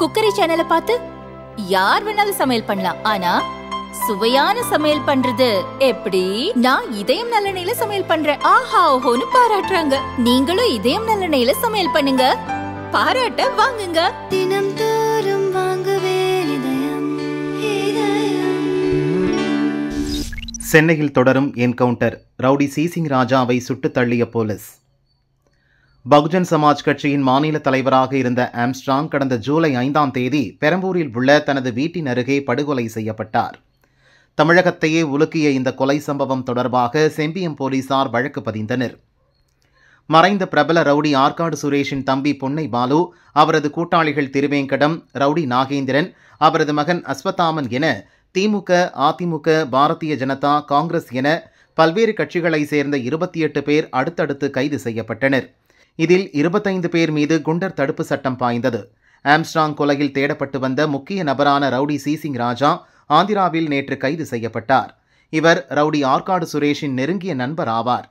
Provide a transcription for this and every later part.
cookery சேனல பார்த்து யார் வேணாலும் சமையல் பண்ணலாம் ஆனா சுவையான சமையல் பண்றது எப்படி நான் இதயம் நல்லெண்ணெயில சமையல் பண்றேன் ஆஹா ஓஹோன்னு பாராட்டுறாங்க நீங்களும் இதயம் நல்லெண்ணெயில சமையல் பண்ணுங்க பாராட்ட வாங்குங்க தினம் தோறும் சென்னையில் தொடரும் என்கவுண்டர் ரவுடி சீசிங் ராஜாவை சுட்டு தள்ளிய போலீஸ் பகுஜன் சமாஜ் கட்சியின் மாநில தலைவராக இருந்த ஆம்ஸ்ட்ராங் கடந்த ஜூலை ஐந்தாம் தேதி பெரம்பூரில் உள்ள தனது வீட்டின் அருகே படுகொலை செய்யப்பட்டார் தமிழகத்தையே உலுக்கிய இந்த கொலை சம்பவம் தொடர்பாக செம்பியம் போலீசார் வழக்கு பதிந்தனர் மறைந்த பிரபல ரவுடி ஆற்காடு சுரேஷின் தம்பி பொன்னை பாலு அவரது கூட்டாளிகள் திருவேங்கடம் ரவுடி நாகேந்திரன் அவரது மகன் அஸ்வத்தாமன் என திமுக அதிமுக பாரதிய ஜனதா காங்கிரஸ் என பல்வேறு கட்சிகளைச் சேர்ந்த இருபத்தி எட்டு பேர் அடுத்தடுத்து கைது செய்யப்பட்டனர் இதில் இருபத்தைந்து பேர் மீது குண்டர் தடுப்பு சட்டம் பாய்ந்தது ஆம்ஸ்ட்ராங் கொலையில் தேடப்பட்டு வந்த முக்கிய நபரான ரவுடி சீசிங் ராஜா ஆந்திராவில் நேற்று கைது செய்யப்பட்டார் இவர் ரவுடி ஆற்காடு சுரேஷின் நெருங்கிய நண்பர் ஆவார்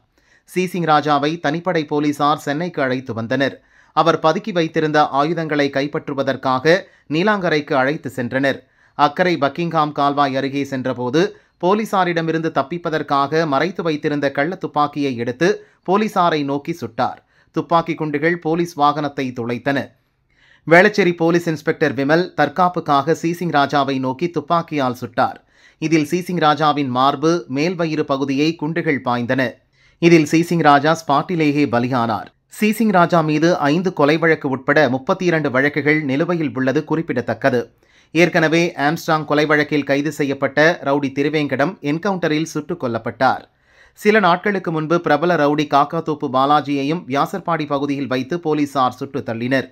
சீசிங் ராஜாவை தனிப்படை போலீசார் சென்னைக்கு அழைத்து வந்தனர் அவர் பதுக்கி வைத்திருந்த ஆயுதங்களை கைப்பற்றுவதற்காக நீலாங்கரைக்கு அழைத்து சென்றனர் அக்கறை பக்கிங்ஹாம் கால்வாய் அருகே சென்றபோது போலீசாரிடமிருந்து தப்பிப்பதற்காக மறைத்து வைத்திருந்த கள்ள துப்பாக்கியை எடுத்து போலீசாரை நோக்கி சுட்டார் துப்பாக்கி குண்டுகள் போலீஸ் வாகனத்தை துளைத்தன வேளச்சேரி போலீஸ் இன்ஸ்பெக்டர் விமல் தற்காப்புக்காக சீசிங் ராஜாவை நோக்கி துப்பாக்கியால் சுட்டார் இதில் சீசிங் ராஜாவின் மார்பு மேல்வயிறு பகுதியை குண்டுகள் பாய்ந்தன இதில் சீசிங் ராஜா ஸ்பாட்டிலேயே பலியானார் சீசிங் ராஜா மீது ஐந்து கொலை வழக்கு உட்பட முப்பத்தி இரண்டு வழக்குகள் நிலுவையில் உள்ளது குறிப்பிடத்தக்கது ஏற்கனவே ஆம்ஸ்டாங் கொலை வழக்கில் கைது செய்யப்பட்ட ரவுடி திருவேங்கடம் என்கவுண்டரில் சுட்டுக் கொல்லப்பட்டார் சில நாட்களுக்கு முன்பு பிரபல ரவுடி காக்காத்தோப்பு பாலாஜியையும் வியாசர்பாடி பகுதியில் வைத்து போலீசார் சுட்டுத் தள்ளினர்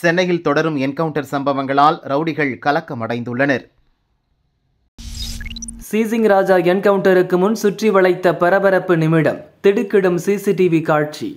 சென்னையில் தொடரும் என்கவுண்டர் சம்பவங்களால் ரவுடிகள் கலக்கமடைந்துள்ளனர் சீசிங் ராஜா என்கவுண்டருக்கு முன் சுற்றி வளைத்த பரபரப்பு நிமிடம் திடுக்கிடும் சிசிடிவி காட்சி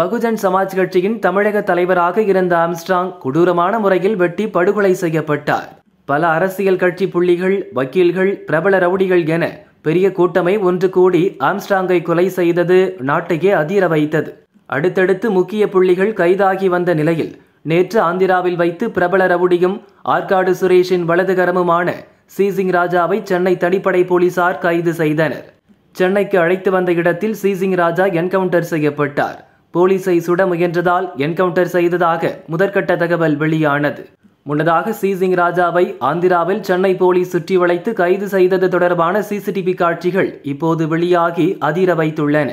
பகுஜன் சமாஜ் கட்சியின் தமிழக தலைவராக இருந்த ஆம்ஸ்ட்ராங் கொடூரமான முறையில் வெட்டி படுகொலை செய்யப்பட்டார் பல அரசியல் கட்சி புள்ளிகள் வக்கீல்கள் பிரபல ரவுடிகள் என பெரிய கூட்டமை ஒன்று கூடி ஆம்ஸ்டாங்கை கொலை செய்தது நாட்டையே அதிர வைத்தது அடுத்தடுத்து முக்கிய புள்ளிகள் கைதாகி வந்த நிலையில் நேற்று ஆந்திராவில் வைத்து பிரபல ரவுடியும் ஆற்காடு சுரேஷின் வலதுகரமுமான சீசிங் ராஜாவை சென்னை தனிப்படை போலீசார் கைது செய்தனர் சென்னைக்கு அழைத்து வந்த இடத்தில் சீசிங் ராஜா என்கவுண்டர் செய்யப்பட்டார் போலீசை சுட முயன்றதால் என்கவுண்டர் செய்ததாக முதற்கட்ட தகவல் வெளியானது முன்னதாக சீசிங் ராஜாவை ஆந்திராவில் சென்னை போலீஸ் சுற்றி வளைத்து கைது செய்தது தொடர்பான சிசிடிவி காட்சிகள் இப்போது வெளியாகி அதிர வைத்துள்ளன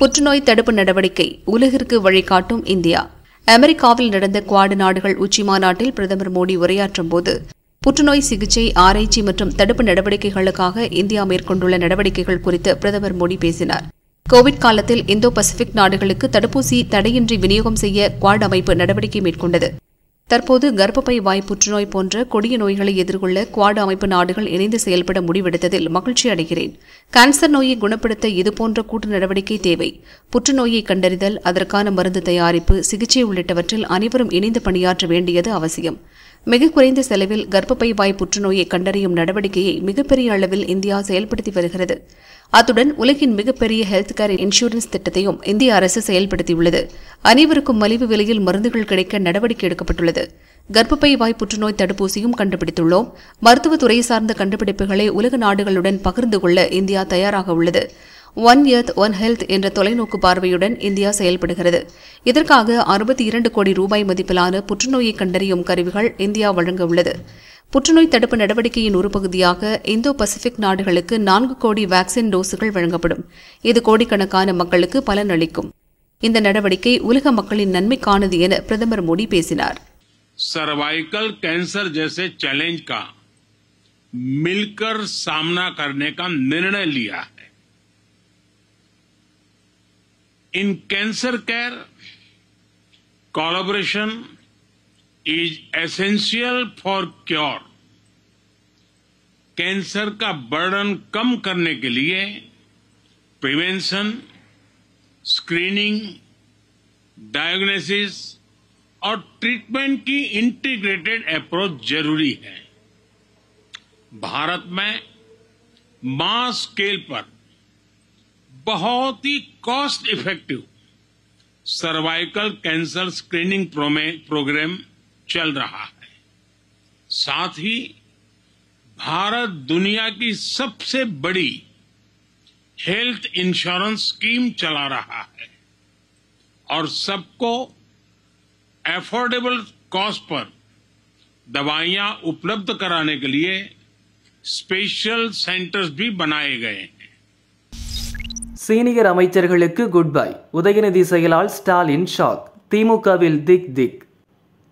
புற்றுநோய் தடுப்பு நடவடிக்கை உலகிற்கு வழிகாட்டும் இந்தியா அமெரிக்காவில் நடந்த குவாடு நாடுகள் உச்சி மாநாட்டில் பிரதமர் மோடி உரையாற்றும் போது புற்றுநோய் சிகிச்சை ஆராய்ச்சி மற்றும் தடுப்பு நடவடிக்கைகளுக்காக இந்தியா மேற்கொண்டுள்ள நடவடிக்கைகள் குறித்து பிரதமர் மோடி பேசினார் கோவிட் காலத்தில் இந்தோ பசிபிக் நாடுகளுக்கு தடுப்பூசி தடையின்றி விநியோகம் செய்ய குவாட் அமைப்பு நடவடிக்கை மேற்கொண்டது தற்போது கர்ப்பப்பை வாய் புற்றுநோய் போன்ற கொடிய நோய்களை எதிர்கொள்ள குவாட் அமைப்பு நாடுகள் இணைந்து செயல்பட முடிவெடுத்ததில் மகிழ்ச்சி அடைகிறேன் கேன்சர் நோயை குணப்படுத்த இதுபோன்ற கூட்டு நடவடிக்கை தேவை புற்றுநோயை கண்டறிதல் அதற்கான மருந்து தயாரிப்பு சிகிச்சை உள்ளிட்டவற்றில் அனைவரும் இணைந்து பணியாற்ற வேண்டியது அவசியம் மிக குறைந்த செலவில் கர்ப்பப்பை வாய் புற்றுநோயை கண்டறியும் நடவடிக்கையை மிகப்பெரிய அளவில் இந்தியா செயல்படுத்தி வருகிறது அத்துடன் உலகின் மிகப்பெரிய ஹெல்த் கேர் இன்சூரன்ஸ் திட்டத்தையும் இந்திய அரசு செயல்படுத்தியுள்ளது அனைவருக்கும் மலிவு விலையில் மருந்துகள் கிடைக்க நடவடிக்கை எடுக்கப்பட்டுள்ளது கர்ப்பப்பை வாய் புற்றுநோய் தடுப்பூசியும் கண்டுபிடித்துள்ளோம் மருத்துவத்துறை சார்ந்த கண்டுபிடிப்புகளை உலக நாடுகளுடன் பகிர்ந்து கொள்ள இந்தியா தயாராக உள்ளது ஒன் எர்த் ஒன் ஹெல்த் என்ற தொலைநோக்கு பார்வையுடன் இந்தியா செயல்படுகிறது இதற்காக அறுபத்தி இரண்டு கோடி ரூபாய் மதிப்பிலான புற்றுநோயை கண்டறியும் கருவிகள் இந்தியா வழங்க உள்ளது புற்றுநோய் தடுப்பு நடவடிக்கையின் ஒரு பகுதியாக இந்தோ பசிபிக் நாடுகளுக்கு நான்கு கோடி வேக்சின் டோஸுகள் வழங்கப்படும் இது கோடிக்கணக்கான மக்களுக்கு பலன் அளிக்கும் இந்த நடவடிக்கை உலக மக்களின் நன்மைக்கானது என பிரதமர் மோடி பேசினார் सर्वाइकल कैंसर जैसे चैलेंज का मिलकर सामना करने का निर्णय लिया है in cancer care collaboration is essential for cure cancer का बर्डन कम करने के लिए प्रिवेंशन स्क्रीनिंग डायग्नोसिस और ट्रीटमेंट की इंटीग्रेटेड अप्रोच जरूरी है भारत में मास स्केल पर बहुत ही cost effective cervical cancer screening programme चल रहा है साथ ही भारत दुनिया की सबसे बड़ी हेल्थ इंश्योरेंस स्कीम चला रहा है और सबको एफोर्डेबल कॉस्ट पर दवाइयां उपलब्ध कराने के लिए स्पेशल सेंटर्स भी बनाए गए हैं சீனியர் அமைச்சர்களுக்கு குட் பை உதயநிதி செயலால் ஸ்டாலின் ஷாக் திமுகவில் திக் திக்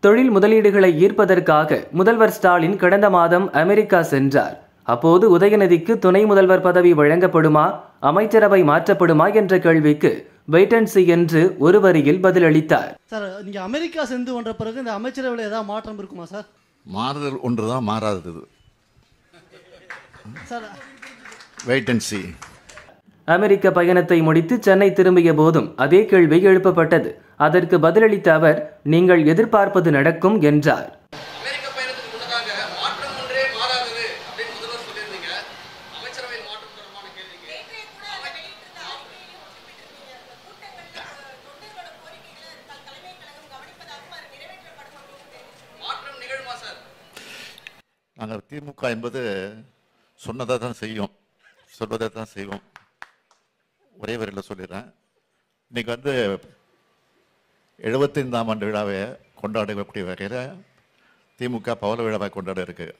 தொழில் முதலீடுகளை ஈர்ப்பதற்காக முதல்வர் ஸ்டாலின் கடந்த மாதம் அமெரிக்கா சென்றார் அப்போது உதயநிதிக்கு துணை முதல்வர் பதவி வழங்கப்படுமா அமைச்சரவை மாற்றப்படுமா என்ற கேள்விக்கு வெயிட்டன்சி என்று ஒரு வரியில் பதிலளித்தார் சார் நீங்க அமெரிக்கா சென்று ஒன்ற பிறகு இந்த அமைச்சரவையில் ஏதாவது மாற்றம் இருக்குமா சார் மாறுதல் ஒன்றுதான் மாறாதது சார் வெயிட்டன்சி அமெரிக்க பயணத்தை முடித்து சென்னை திரும்பிய போதும் அதே கேள்வி எழுப்பப்பட்டது அதற்கு பதிலளித்த அவர் நீங்கள் எதிர்பார்ப்பது நடக்கும் என்றார் நாங்கள் திமுக என்பது சொன்னதாக தான் செய்யும் சொல்வதாக தான் செய்வோம் ஒரே வரையில் சொல்லிடுறேன் இன்றைக்கி வந்து எழுபத்தைந்தாம் ஆண்டு விழாவை கொண்டாடக்கூடிய வகையில் திமுக பவள விழாவை கொண்டாட இருக்குது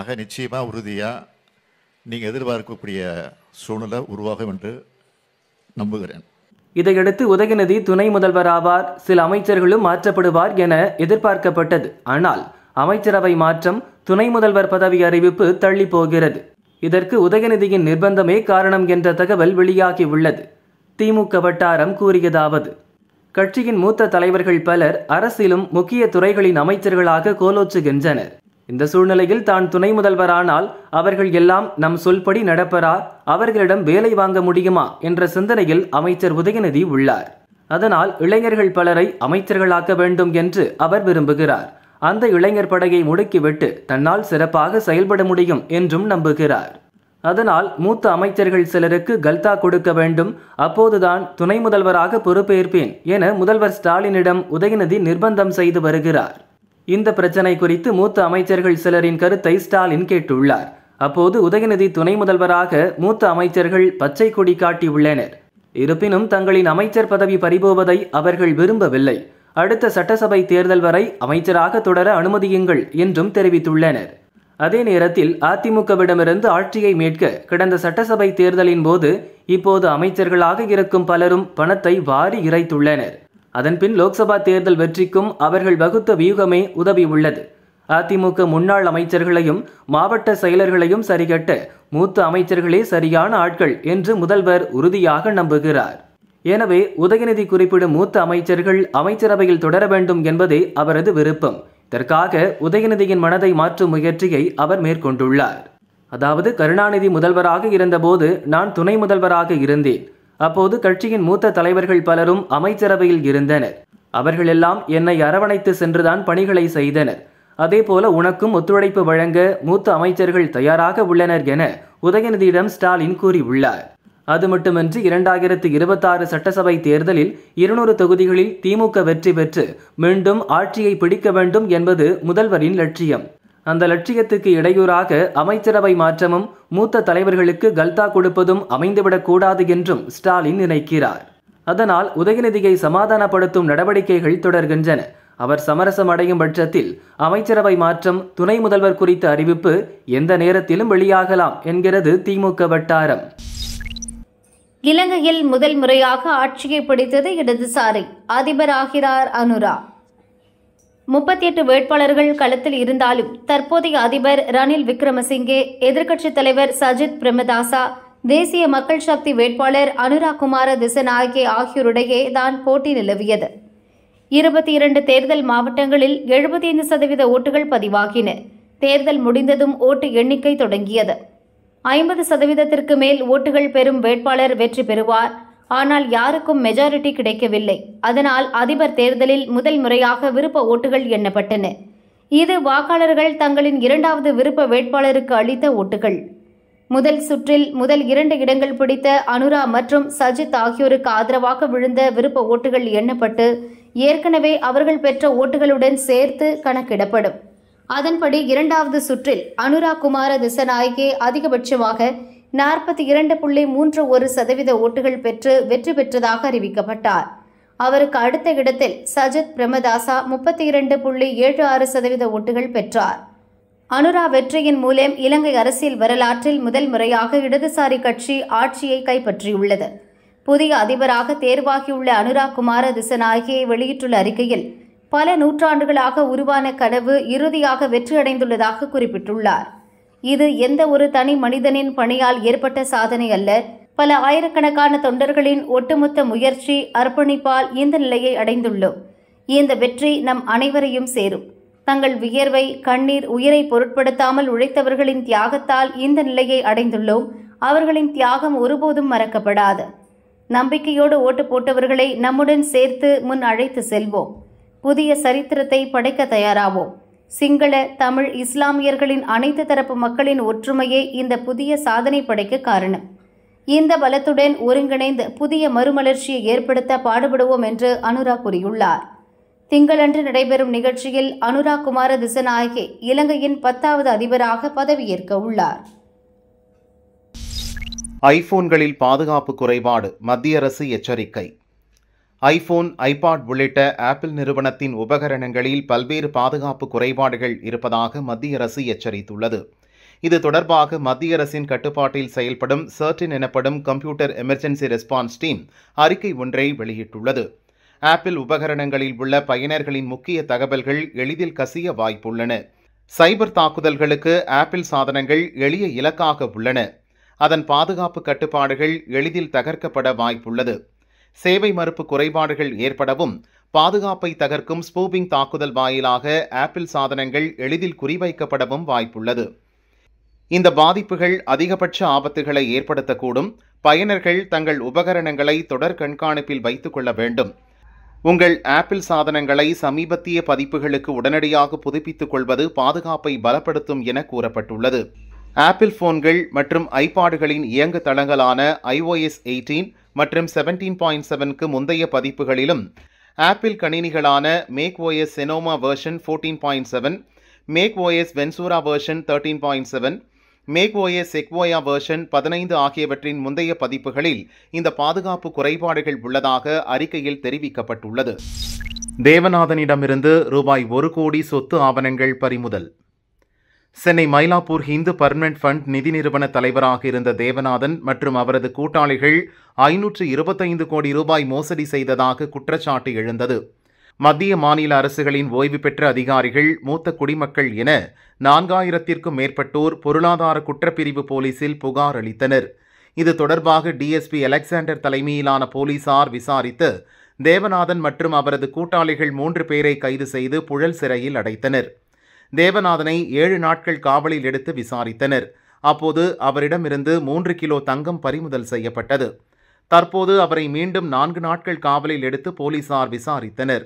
ஆக நிச்சயமாக உறுதியாக நீங்கள் எதிர்பார்க்கக்கூடிய சூழ்நிலை உருவாகும் என்று நம்புகிறேன் இதையடுத்து உதயநிதி துணை முதல்வர் ஆவார் சில அமைச்சர்களும் மாற்றப்படுவார் என எதிர்பார்க்கப்பட்டது ஆனால் அமைச்சரவை மாற்றம் துணை முதல்வர் பதவி அறிவிப்பு தள்ளி போகிறது இதற்கு உதயநிதியின் நிர்பந்தமே காரணம் என்ற தகவல் வெளியாகி உள்ளது திமுக வட்டாரம் கூறியதாவது கட்சியின் மூத்த தலைவர்கள் பலர் அரசிலும் முக்கிய துறைகளின் அமைச்சர்களாக கோலோச்சுகின்றனர் இந்த சூழ்நிலையில் தான் துணை முதல்வரானால் அவர்கள் எல்லாம் நம் சொல்படி நடப்பரா அவர்களிடம் வேலை வாங்க முடியுமா என்ற சிந்தனையில் அமைச்சர் உதயநிதி உள்ளார் அதனால் இளைஞர்கள் பலரை அமைச்சர்களாக்க வேண்டும் என்று அவர் விரும்புகிறார் அந்த இளைஞர் படையை முடுக்கிவிட்டு தன்னால் சிறப்பாக செயல்பட முடியும் என்றும் நம்புகிறார் அதனால் மூத்த அமைச்சர்கள் சிலருக்கு கல்தா கொடுக்க வேண்டும் அப்போதுதான் துணை முதல்வராக பொறுப்பேற்பேன் என முதல்வர் ஸ்டாலினிடம் உதயநிதி நிர்பந்தம் செய்து வருகிறார் இந்த பிரச்சனை குறித்து மூத்த அமைச்சர்கள் சிலரின் கருத்தை ஸ்டாலின் கேட்டுள்ளார் அப்போது உதயநிதி துணை முதல்வராக மூத்த அமைச்சர்கள் பச்சை கொடி காட்டியுள்ளனர் இருப்பினும் தங்களின் அமைச்சர் பதவி பறிபோவதை அவர்கள் விரும்பவில்லை அடுத்த சட்டசபை தேர்தல் வரை அமைச்சராக தொடர அனுமதியுங்கள் என்றும் தெரிவித்துள்ளனர் அதே நேரத்தில் அதிமுகவிடமிருந்து ஆட்சியை மீட்க கடந்த சட்டசபை தேர்தலின் போது இப்போது அமைச்சர்களாக இருக்கும் பலரும் பணத்தை வாரி இறைத்துள்ளனர் அதன்பின் லோக்சபா தேர்தல் வெற்றிக்கும் அவர்கள் வகுத்த வியூகமே உதவி உள்ளது அதிமுக முன்னாள் அமைச்சர்களையும் மாவட்ட செயலர்களையும் சரிகட்ட மூத்த அமைச்சர்களே சரியான ஆட்கள் என்று முதல்வர் உறுதியாக நம்புகிறார் எனவே உதயநிதி குறிப்பிடும் மூத்த அமைச்சர்கள் அமைச்சரவையில் தொடர வேண்டும் என்பதே அவரது விருப்பம் இதற்காக உதயநிதியின் மனதை மாற்றும் முயற்சியை அவர் மேற்கொண்டுள்ளார் அதாவது கருணாநிதி முதல்வராக இருந்தபோது நான் துணை முதல்வராக இருந்தேன் அப்போது கட்சியின் மூத்த தலைவர்கள் பலரும் அமைச்சரவையில் இருந்தனர் அவர்களெல்லாம் என்னை அரவணைத்து சென்றுதான் பணிகளை செய்தனர் அதேபோல உனக்கும் ஒத்துழைப்பு வழங்க மூத்த அமைச்சர்கள் தயாராக உள்ளனர் என உதயநிதியிடம் ஸ்டாலின் கூறியுள்ளார் அது மட்டுமின்றி இரண்டாயிரத்து இருபத்தாறு சட்டசபை தேர்தலில் இருநூறு தொகுதிகளில் திமுக வெற்றி பெற்று மீண்டும் ஆட்சியை பிடிக்க வேண்டும் என்பது முதல்வரின் லட்சியம் அந்த லட்சியத்துக்கு இடையூறாக அமைச்சரவை மாற்றமும் மூத்த தலைவர்களுக்கு கல்தா கொடுப்பதும் அமைந்துவிடக்கூடாது என்றும் ஸ்டாலின் நினைக்கிறார் அதனால் உதயநிதியை சமாதானப்படுத்தும் நடவடிக்கைகள் தொடர்கின்றன அவர் சமரசம் அடையும் பட்சத்தில் அமைச்சரவை மாற்றம் துணை முதல்வர் குறித்த அறிவிப்பு எந்த நேரத்திலும் வெளியாகலாம் என்கிறது திமுக வட்டாரம் இலங்கையில் முதல் முறையாக ஆட்சியை பிடித்தது இடதுசாரி அதிபர் ஆகிறார் அனுரா முப்பத்தி எட்டு வேட்பாளர்கள் களத்தில் இருந்தாலும் தற்போதைய அதிபர் ரணில் விக்ரமசிங்கே எதிர்க்கட்சித் தலைவர் சஜித் பிரேமதாசா தேசிய மக்கள் சக்தி வேட்பாளர் அனுரா குமார திசநாயகே ஆகியோரிடையே தான் போட்டி நிலவியது இருபத்தி இரண்டு தேர்தல் மாவட்டங்களில் எழுபத்தி ஐந்து சதவீத ஓட்டுகள் பதிவாகின தேர்தல் முடிந்ததும் ஓட்டு எண்ணிக்கை தொடங்கியது ஐம்பது சதவீதத்திற்கு மேல் ஓட்டுகள் பெறும் வேட்பாளர் வெற்றி பெறுவார் ஆனால் யாருக்கும் மெஜாரிட்டி கிடைக்கவில்லை அதனால் அதிபர் தேர்தலில் முதல் முறையாக விருப்ப ஓட்டுகள் எண்ணப்பட்டன இது வாக்காளர்கள் தங்களின் இரண்டாவது விருப்ப வேட்பாளருக்கு அளித்த ஓட்டுகள் முதல் சுற்றில் முதல் இரண்டு இடங்கள் பிடித்த அனுரா மற்றும் சஜித் ஆகியோருக்கு ஆதரவாக விழுந்த விருப்ப ஓட்டுகள் எண்ணப்பட்டு ஏற்கனவே அவர்கள் பெற்ற ஓட்டுகளுடன் சேர்த்து கணக்கிடப்படும் அதன்படி இரண்டாவது சுற்றில் அனுரா குமார திசநாயகே அதிகபட்சமாக நாற்பத்தி இரண்டு புள்ளி மூன்று ஒரு சதவீத ஓட்டுகள் பெற்று வெற்றி பெற்றதாக அறிவிக்கப்பட்டார் அவருக்கு அடுத்த இடத்தில் சஜித் பிரமதாசா முப்பத்தி இரண்டு புள்ளி ஏழு ஆறு சதவீத ஓட்டுகள் பெற்றார் அனுரா வெற்றியின் மூலம் இலங்கை அரசியல் வரலாற்றில் முதல் முறையாக இடதுசாரி கட்சி ஆட்சியை கைப்பற்றியுள்ளது புதிய அதிபராக தேர்வாகியுள்ள அனுரா குமார திசநாயகியை வெளியிட்டுள்ள அறிக்கையில் பல நூற்றாண்டுகளாக உருவான கனவு இறுதியாக வெற்றியடைந்துள்ளதாக குறிப்பிட்டுள்ளார் இது எந்த ஒரு தனி மனிதனின் பணியால் ஏற்பட்ட சாதனை அல்ல பல ஆயிரக்கணக்கான தொண்டர்களின் ஒட்டுமொத்த முயற்சி அர்ப்பணிப்பால் இந்த நிலையை அடைந்துள்ளோம் இந்த வெற்றி நம் அனைவரையும் சேரும் தங்கள் வியர்வை கண்ணீர் உயிரை பொருட்படுத்தாமல் உழைத்தவர்களின் தியாகத்தால் இந்த நிலையை அடைந்துள்ளோம் அவர்களின் தியாகம் ஒருபோதும் மறக்கப்படாது நம்பிக்கையோடு ஓட்டு போட்டவர்களை நம்முடன் சேர்த்து முன் அழைத்து செல்வோம் புதிய சரித்திரத்தை படைக்க தயாராவோம் சிங்கள தமிழ் இஸ்லாமியர்களின் அனைத்து தரப்பு மக்களின் ஒற்றுமையே இந்த புதிய சாதனை படைக்க காரணம் இந்த பலத்துடன் ஒருங்கிணைந்து புதிய மறுமலர்ச்சியை ஏற்படுத்த பாடுபடுவோம் என்று அனுரா கூறியுள்ளார் திங்களன்று நடைபெறும் நிகழ்ச்சியில் அனுரா குமார திசநாயகி இலங்கையின் பத்தாவது அதிபராக பதவியேற்க உள்ளார் ஐபோன்களில் பாதுகாப்பு குறைபாடு மத்திய அரசு எச்சரிக்கை ஐபோன் ஐபாட் உள்ளிட்ட ஆப்பிள் நிறுவனத்தின் உபகரணங்களில் பல்வேறு பாதுகாப்பு குறைபாடுகள் இருப்பதாக மத்திய அரசு எச்சரித்துள்ளது இது தொடர்பாக மத்திய அரசின் கட்டுப்பாட்டில் செயல்படும் சர்டின் எனப்படும் கம்ப்யூட்டர் எமர்ஜென்சி ரெஸ்பான்ஸ் டீம் அறிக்கை ஒன்றை வெளியிட்டுள்ளது ஆப்பிள் உபகரணங்களில் உள்ள பயனர்களின் முக்கிய தகவல்கள் எளிதில் கசிய வாய்ப்புள்ளன சைபர் தாக்குதல்களுக்கு ஆப்பிள் சாதனங்கள் எளிய இலக்காக உள்ளன அதன் பாதுகாப்பு கட்டுப்பாடுகள் எளிதில் தகர்க்கப்பட வாய்ப்புள்ளது சேவை மறுப்பு குறைபாடுகள் ஏற்படவும் பாதுகாப்பை தகர்க்கும் ஸ்பூபிங் தாக்குதல் வாயிலாக ஆப்பிள் சாதனங்கள் எளிதில் குறிவைக்கப்படவும் வாய்ப்புள்ளது இந்த பாதிப்புகள் அதிகபட்ச ஆபத்துகளை ஏற்படுத்தக்கூடும் பயனர்கள் தங்கள் உபகரணங்களை தொடர் கண்காணிப்பில் வைத்துக் கொள்ள வேண்டும் உங்கள் ஆப்பிள் சாதனங்களை சமீபத்திய பதிப்புகளுக்கு உடனடியாக புதுப்பித்துக் கொள்வது பாதுகாப்பை பலப்படுத்தும் என கூறப்பட்டுள்ளது ஆப்பிள் ஃபோன்கள் மற்றும் ஐபாடுகளின் இயங்கு தளங்களான ஐஓஎஸ் எயிட்டீன் மற்றும் செவன்டீன் பாயிண்ட் செவனுக்கு முந்தைய பதிப்புகளிலும் ஆப்பிள் கணினிகளான Mac OS Sonoma version fourteen point seven Mac OS Ventura version thirteen point seven Mac OS Sequoia version பதினைந்து ஆகியவற்றின் முந்தைய பதிப்புகளில் இந்த பாதுகாப்பு குறைபாடுகள் உள்ளதாக அறிக்கையில் தெரிவிக்கப்பட்டுள்ளது தேவநாதனிடமிருந்து ரூபாய் ஒரு கோடி சொத்து ஆவணங்கள் பறிமுதல் சென்னை மயிலாப்பூர் ஹிந்து பர்மனன்ட் ஃபண்ட் நிதி நிறுவன தலைவராக இருந்த தேவநாதன் மற்றும் அவரது கூட்டாளிகள் ஐநூற்று இருபத்தைந்து கோடி ரூபாய் மோசடி செய்ததாக குற்றச்சாட்டு எழுந்தது மத்திய மாநில அரசுகளின் ஓய்வு பெற்ற அதிகாரிகள் மூத்த குடிமக்கள் என நான்காயிரத்திற்கும் மேற்பட்டோர் பொருளாதார குற்றப்பிரிவு போலீசில் புகார் அளித்தனர் இது தொடர்பாக டிஎஸ்பி அலெக்சாண்டர் தலைமையிலான போலீசார் விசாரித்து தேவநாதன் மற்றும் அவரது கூட்டாளிகள் மூன்று பேரை கைது செய்து புழல் சிறையில் அடைத்தனர் தேவநாதனை ஏழு நாட்கள் காவலில் எடுத்து விசாரித்தனர் அப்போது அவரிடமிருந்து மூன்று கிலோ தங்கம் பறிமுதல் செய்யப்பட்டது தற்போது அவரை மீண்டும் நான்கு நாட்கள் காவலில் எடுத்து போலீசார் விசாரித்தனர்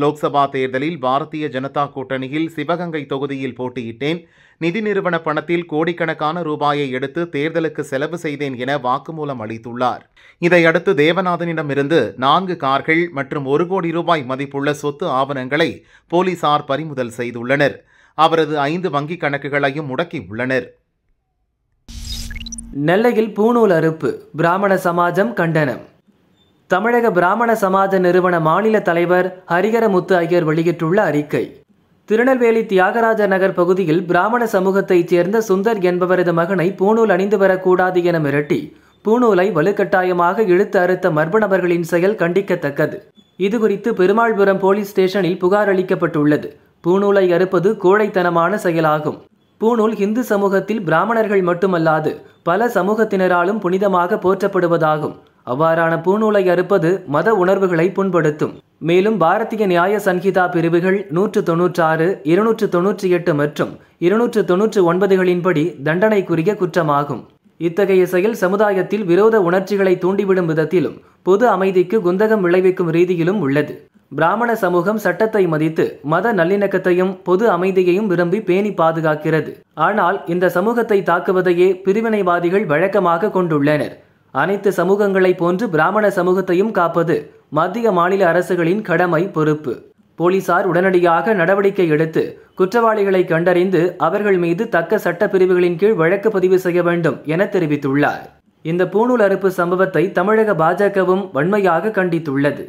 லோக்சபா தேர்தலில் பாரதிய ஜனதா கூட்டணியில் சிவகங்கை தொகுதியில் போட்டியிட்டேன் நிதி நிறுவன பணத்தில் கோடிக்கணக்கான ரூபாயை எடுத்து தேர்தலுக்கு செலவு செய்தேன் என வாக்குமூலம் அளித்துள்ளார் இதையடுத்து தேவநாதனிடமிருந்து நான்கு கார்கள் மற்றும் ஒரு கோடி ரூபாய் மதிப்புள்ள சொத்து ஆவணங்களை போலீசார் பறிமுதல் செய்துள்ளனர் அவரது ஐந்து வங்கிக் கணக்குகளையும் முடக்கியுள்ளனர் நெல்லையில் பூணூல் அறுப்பு பிராமண சமாஜம் கண்டனம் தமிழக பிராமண சமாஜ நிறுவன மாநில தலைவர் ஹரிகரமுத்து ஐயர் வெளியிட்டுள்ள அறிக்கை திருநெல்வேலி தியாகராஜ நகர் பகுதியில் பிராமண சமூகத்தைச் சேர்ந்த சுந்தர் என்பவரது மகனை பூணூல் அணிந்து வரக்கூடாது என மிரட்டி பூணூலை வலுக்கட்டாயமாக இழுத்து அறுத்த மர்ம நபர்களின் செயல் கண்டிக்கத்தக்கது இதுகுறித்து பெருமாள்புரம் போலீஸ் ஸ்டேஷனில் புகார் அளிக்கப்பட்டுள்ளது பூநூலை அறுப்பது கோழைத்தனமான செயலாகும் பூநூல் இந்து சமூகத்தில் பிராமணர்கள் மட்டுமல்லாது பல சமூகத்தினராலும் புனிதமாக போற்றப்படுவதாகும் அவ்வாறான பூநூலை அறுப்பது மத உணர்வுகளை புண்படுத்தும் மேலும் பாரதிய நியாய சன்ஹிதா பிரிவுகள் நூற்று தொன்னூற்றாறு இருநூற்று தொன்னூற்றி எட்டு மற்றும் இருநூற்று தொன்னூற்று ஒன்பதுகளின்படி தண்டனைக்குரிய குற்றமாகும் இத்தகைய செயல் சமுதாயத்தில் விரோத உணர்ச்சிகளை தூண்டிவிடும் விதத்திலும் பொது அமைதிக்கு குந்தகம் விளைவிக்கும் ரீதியிலும் உள்ளது பிராமண சமூகம் சட்டத்தை மதித்து மத நல்லிணக்கத்தையும் பொது அமைதியையும் விரும்பி பேணி பாதுகாக்கிறது ஆனால் இந்த சமூகத்தை தாக்குவதையே பிரிவினைவாதிகள் வழக்கமாக கொண்டுள்ளனர் அனைத்து சமூகங்களைப் போன்று பிராமண சமூகத்தையும் காப்பது மத்திய மாநில அரசுகளின் கடமை பொறுப்பு போலீசார் உடனடியாக நடவடிக்கை எடுத்து குற்றவாளிகளை கண்டறிந்து அவர்கள் மீது தக்க சட்டப்பிரிவுகளின் கீழ் வழக்கு பதிவு செய்ய வேண்டும் என தெரிவித்துள்ளார் இந்த பூணூல் அறுப்பு சம்பவத்தை தமிழக பாஜகவும் வன்மையாக கண்டித்துள்ளது